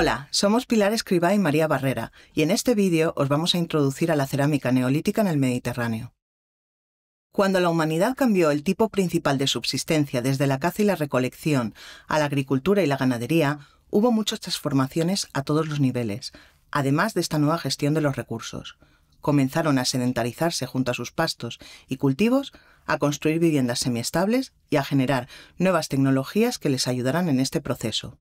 Hola, somos Pilar Escribá y María Barrera, y en este vídeo os vamos a introducir a la cerámica neolítica en el Mediterráneo. Cuando la humanidad cambió el tipo principal de subsistencia desde la caza y la recolección a la agricultura y la ganadería, hubo muchas transformaciones a todos los niveles, además de esta nueva gestión de los recursos. Comenzaron a sedentarizarse junto a sus pastos y cultivos, a construir viviendas semiestables y a generar nuevas tecnologías que les ayudarán en este proceso.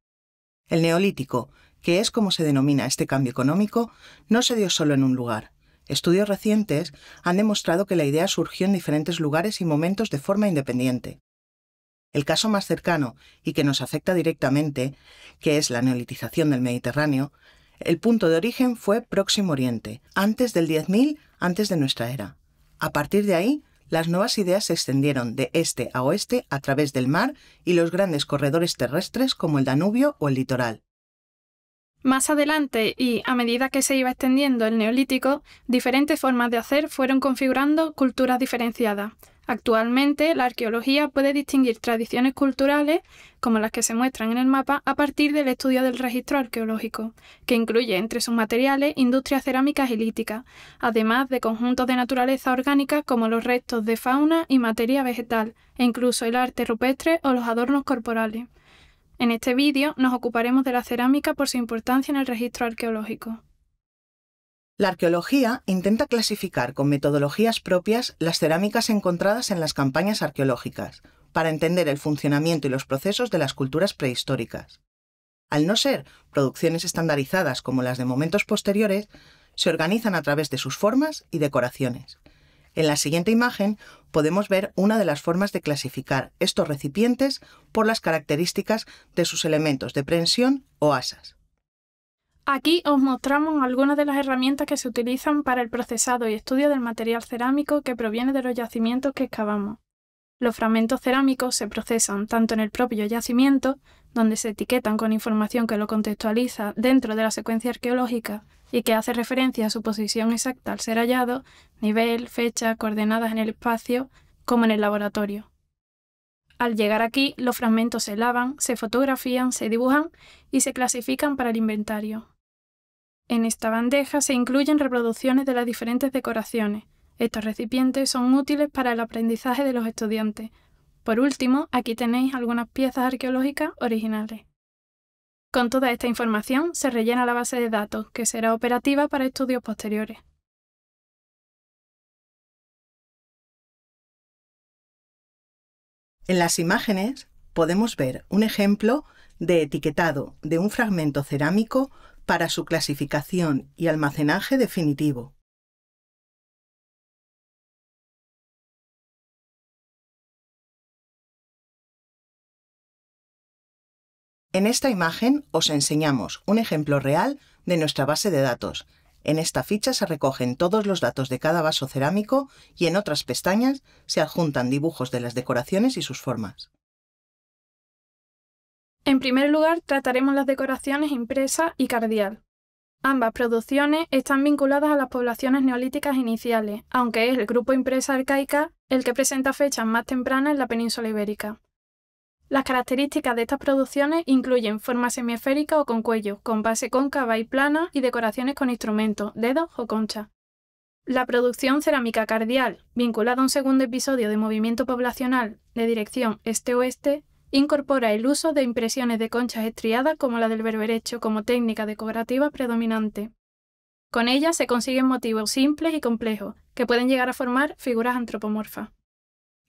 El neolítico que es como se denomina este cambio económico, no se dio solo en un lugar. Estudios recientes han demostrado que la idea surgió en diferentes lugares y momentos de forma independiente. El caso más cercano y que nos afecta directamente, que es la neolitización del Mediterráneo, el punto de origen fue Próximo Oriente, antes del 10.000 antes de nuestra era. A partir de ahí, las nuevas ideas se extendieron de este a oeste a través del mar y los grandes corredores terrestres como el Danubio o el litoral. Más adelante y a medida que se iba extendiendo el neolítico, diferentes formas de hacer fueron configurando culturas diferenciadas. Actualmente, la arqueología puede distinguir tradiciones culturales, como las que se muestran en el mapa, a partir del estudio del registro arqueológico, que incluye entre sus materiales industrias cerámicas y líticas, además de conjuntos de naturaleza orgánica como los restos de fauna y materia vegetal, e incluso el arte rupestre o los adornos corporales. En este vídeo nos ocuparemos de la cerámica por su importancia en el registro arqueológico. La arqueología intenta clasificar con metodologías propias las cerámicas encontradas en las campañas arqueológicas, para entender el funcionamiento y los procesos de las culturas prehistóricas. Al no ser producciones estandarizadas como las de momentos posteriores, se organizan a través de sus formas y decoraciones. En la siguiente imagen podemos ver una de las formas de clasificar estos recipientes por las características de sus elementos de prensión o asas. Aquí os mostramos algunas de las herramientas que se utilizan para el procesado y estudio del material cerámico que proviene de los yacimientos que excavamos. Los fragmentos cerámicos se procesan tanto en el propio yacimiento, donde se etiquetan con información que lo contextualiza dentro de la secuencia arqueológica y que hace referencia a su posición exacta al ser hallado, nivel, fecha, coordenadas en el espacio, como en el laboratorio. Al llegar aquí, los fragmentos se lavan, se fotografían, se dibujan y se clasifican para el inventario. En esta bandeja se incluyen reproducciones de las diferentes decoraciones. Estos recipientes son útiles para el aprendizaje de los estudiantes. Por último, aquí tenéis algunas piezas arqueológicas originales. Con toda esta información se rellena la base de datos, que será operativa para estudios posteriores. En las imágenes podemos ver un ejemplo de etiquetado de un fragmento cerámico para su clasificación y almacenaje definitivo. En esta imagen os enseñamos un ejemplo real de nuestra base de datos. En esta ficha se recogen todos los datos de cada vaso cerámico y en otras pestañas se adjuntan dibujos de las decoraciones y sus formas. En primer lugar, trataremos las decoraciones impresa y cardial. Ambas producciones están vinculadas a las poblaciones neolíticas iniciales, aunque es el grupo impresa arcaica el que presenta fechas más tempranas en la península ibérica. Las características de estas producciones incluyen forma semiesférica o con cuello, con base cóncava y plana y decoraciones con instrumentos, dedos o conchas. La producción cerámica cardial, vinculada a un segundo episodio de movimiento poblacional de dirección este-oeste, incorpora el uso de impresiones de conchas estriadas como la del berberecho como técnica decorativa predominante. Con ellas se consiguen motivos simples y complejos, que pueden llegar a formar figuras antropomorfas.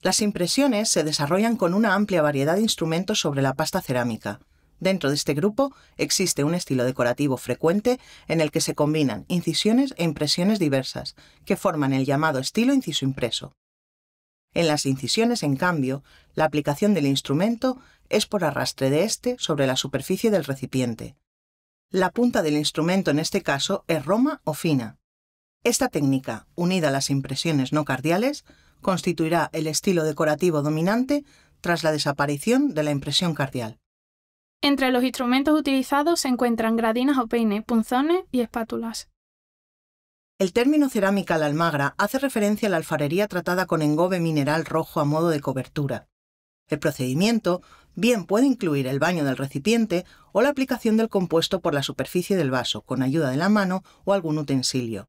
Las impresiones se desarrollan con una amplia variedad de instrumentos sobre la pasta cerámica. Dentro de este grupo existe un estilo decorativo frecuente en el que se combinan incisiones e impresiones diversas, que forman el llamado estilo inciso impreso. En las incisiones, en cambio, la aplicación del instrumento es por arrastre de éste sobre la superficie del recipiente. La punta del instrumento en este caso es roma o fina. Esta técnica, unida a las impresiones no cardiales, constituirá el estilo decorativo dominante tras la desaparición de la impresión cardial. Entre los instrumentos utilizados se encuentran gradinas o peines, punzones y espátulas. El término cerámica almagra hace referencia a la alfarería tratada con engobe mineral rojo a modo de cobertura. El procedimiento bien puede incluir el baño del recipiente o la aplicación del compuesto por la superficie del vaso con ayuda de la mano o algún utensilio.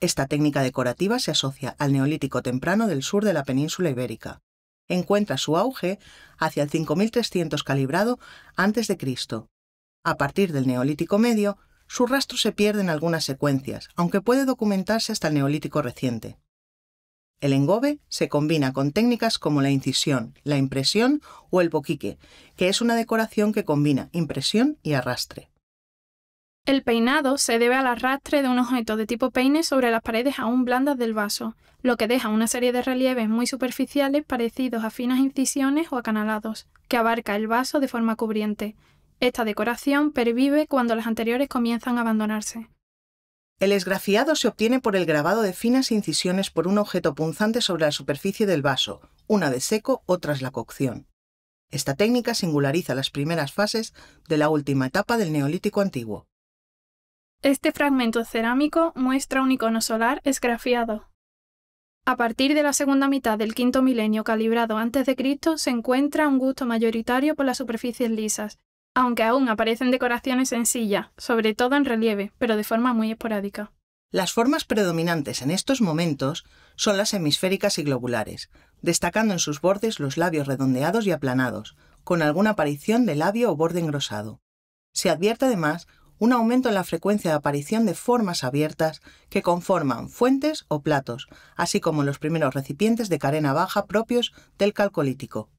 Esta técnica decorativa se asocia al neolítico temprano del sur de la península ibérica. Encuentra su auge hacia el 5300 calibrado antes de Cristo. A partir del neolítico medio, su rastro se pierde en algunas secuencias, aunque puede documentarse hasta el neolítico reciente. El engobe se combina con técnicas como la incisión, la impresión o el boquique, que es una decoración que combina impresión y arrastre. El peinado se debe al arrastre de un objeto de tipo peine sobre las paredes aún blandas del vaso, lo que deja una serie de relieves muy superficiales parecidos a finas incisiones o acanalados, que abarca el vaso de forma cubriente. Esta decoración pervive cuando las anteriores comienzan a abandonarse. El esgrafiado se obtiene por el grabado de finas incisiones por un objeto punzante sobre la superficie del vaso, una de seco o tras la cocción. Esta técnica singulariza las primeras fases de la última etapa del Neolítico antiguo. Este fragmento cerámico muestra un icono solar esgrafiado. A partir de la segunda mitad del quinto milenio calibrado antes de Cristo se encuentra un gusto mayoritario por las superficies lisas, aunque aún aparecen decoraciones sencillas, sobre todo en relieve, pero de forma muy esporádica. Las formas predominantes en estos momentos son las hemisféricas y globulares, destacando en sus bordes los labios redondeados y aplanados, con alguna aparición de labio o borde engrosado. Se advierte además un aumento en la frecuencia de aparición de formas abiertas que conforman fuentes o platos, así como los primeros recipientes de carena baja propios del calcolítico.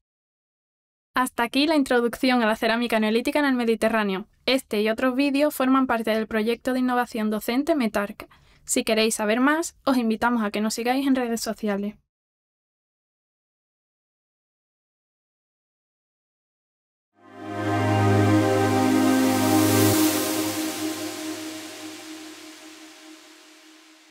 Hasta aquí la introducción a la cerámica neolítica en el Mediterráneo. Este y otros vídeos forman parte del proyecto de innovación docente METARC. Si queréis saber más, os invitamos a que nos sigáis en redes sociales.